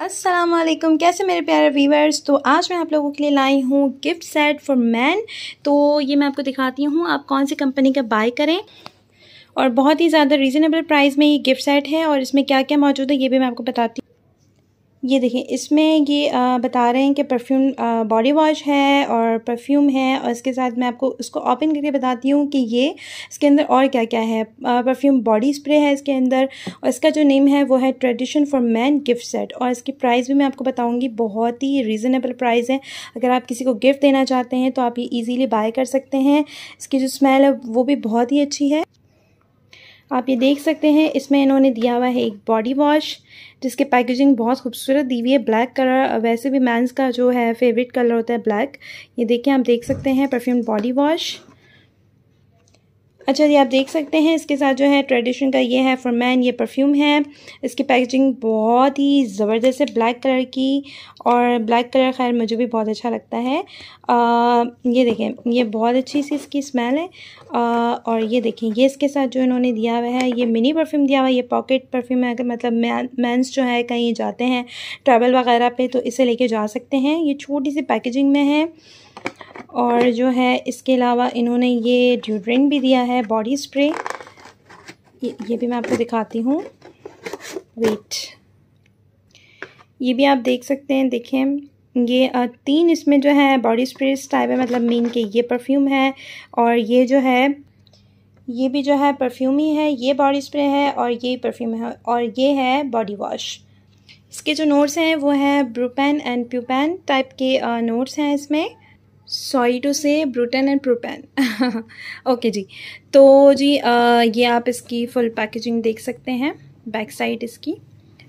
असलम कैसे मेरे प्यारे व्यूवर्स तो आज मैं आप लोगों के लिए लाई हूँ गिफ्ट सेट फॉर मैन तो ये मैं आपको दिखाती हूँ आप कौन सी कंपनी का बाय करें और बहुत ही ज़्यादा रीज़नेबल प्राइस में ये गिफ्ट सेट है और इसमें क्या क्या मौजूद है ये भी मैं आपको बताती हूँ ये देखिए इसमें ये आ, बता रहे हैं कि परफ्यूम बॉडी वॉश है और परफ्यूम है और इसके साथ मैं आपको इसको ओपन करके बताती हूँ कि ये इसके अंदर और क्या क्या है परफ्यूम बॉडी स्प्रे है इसके अंदर और इसका जो नेम है वो है tradition for man gift set और इसकी प्राइस भी मैं आपको बताऊँगी बहुत ही रीज़नेबल प्राइस है अगर आप किसी को गिफ्ट देना चाहते हैं तो आप ये ईज़िली बाय कर सकते हैं इसकी जो स्मेल है वो भी बहुत ही अच्छी है आप ये देख सकते हैं इसमें इन्होंने दिया हुआ है एक बॉडी वॉश जिसके पैकेजिंग बहुत खूबसूरत दी हुई है ब्लैक कलर वैसे भी मैंस का जो है फेवरेट कलर होता है ब्लैक ये देखिए आप देख सकते हैं परफ्यूम बॉडी वॉश अच्छा ये आप देख सकते हैं इसके साथ जो है ट्रेडिशन का ये है फॉर मैन ये परफ्यूम है इसकी पैकेजिंग बहुत ही ज़बरदस्त है ब्लैक कलर की और ब्लैक कलर खैर मुझे भी बहुत अच्छा लगता है आ, ये देखें ये बहुत अच्छी सी इसकी स्मेल है आ, और ये देखें ये इसके साथ जो इन्होंने दिया हुआ है ये मिनी परफ्यूम दिया हुआ है ये पॉकेट परफ्यूम है अगर मतलब मैन मैंस जो है कहीं जाते हैं ट्रैवल वगैरह पर तो इसे लेके जा सकते हैं ये छोटी सी पैकेजिंग में है और जो है इसके अलावा इन्होंने ये ड्यूड्रेन भी दिया है बॉडी स्प्रे ये, ये भी मैं आपको दिखाती हूँ वेट ये भी आप देख सकते हैं देखें ये तीन इसमें जो है बॉडी स्प्रेस टाइप है मतलब मेन के ये परफ्यूम है और ये जो है ये भी जो है परफ्यूम ही है ये बॉडी स्प्रे है और ये परफ्यूम है और ये है बॉडी वॉश इसके जो नोट्स हैं वो है ब्रूपेन एंड प्यूपेन टाइप के नोट्स हैं इसमें sorry to say butane and propane okay जी तो जी आ, ये आप इसकी फुल पैकेजिंग देख सकते हैं बैक साइड इसकी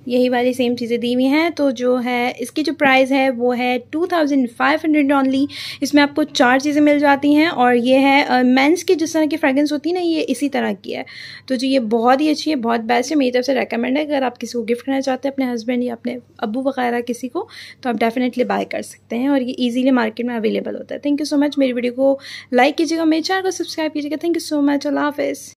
यही वाली सेम चीज़ें दी हुई हैं तो जो है इसकी जो प्राइस है वो है two thousand five hundred only इसमें आपको चार चीज़ें मिल जाती हैं और ये है मेंस की जिस तरह की फ्रेगरेंस होती है ना ये इसी तरह की है तो जो ये बहुत ही अच्छी है बहुत बेस्ट है मेरी तरफ से रेकमेंड है अगर आप किसी को गिफ्ट करना चाहते हैं अपने हस्बैंड या अपने अबू वगैरह किसी को तो आप डेफिनेटली बाय कर सकते हैं और ये ईजिली मार्केट में अवेलेबल होता है थैंक यू सो मच मेरी वीडियो को लाइक कीजिएगा मेरे चैनल को सब्सक्राइब कीजिएगा थैंक यू सो मच अल्लाह हाफिज़